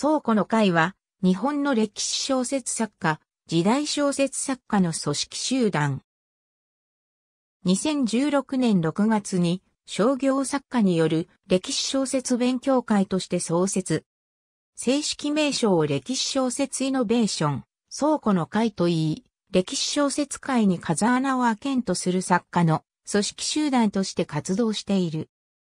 倉庫の会は、日本の歴史小説作家、時代小説作家の組織集団。2016年6月に商業作家による歴史小説勉強会として創設。正式名称を歴史小説イノベーション、倉庫の会と言い、歴史小説界に風穴を開けんとする作家の組織集団として活動している。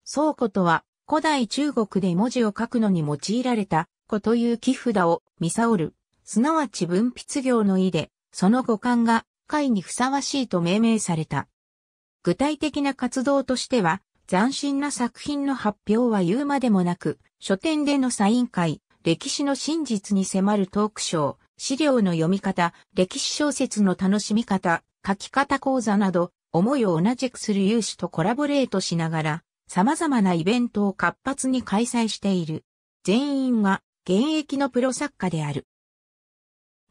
倉庫とは古代中国で文字を書くのに用いられた子という木札を見る、すなわち文筆業の意で、その五感が会にふさわしいと命名された。具体的な活動としては、斬新な作品の発表は言うまでもなく、書店でのサイン会、歴史の真実に迫るトークショー、資料の読み方、歴史小説の楽しみ方、書き方講座など、思いを同じくする有志とコラボレートしながら、様々なイベントを活発に開催している。全員が現役のプロ作家である。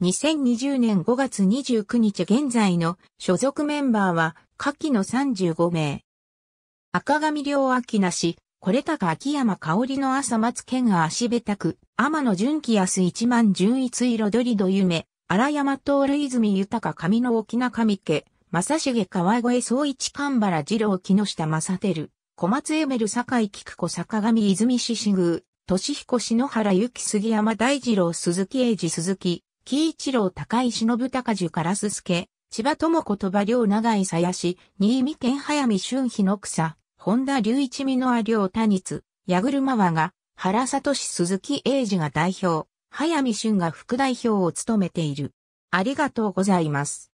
2020年5月29日現在の所属メンバーは下記の35名。赤上良明なし、これたか秋山香織の朝松健が足べたく、天野純喜安一万純一彩りど夢、荒山徹泉豊上の沖な神家、正重川越総一神原二郎木下正輝、小松エメル坂井菊子坂上泉志志宮、俊彦篠原由紀杉山大二郎鈴木英二鈴木、喜一郎高井忍高樹からすすけ、千葉智子とば両長井鞘師、新見県早見俊日の草、本田隆一美濃良多日、矢車和が、原里聡鈴木英二が代表、早見俊が副代表を務めている。ありがとうございます。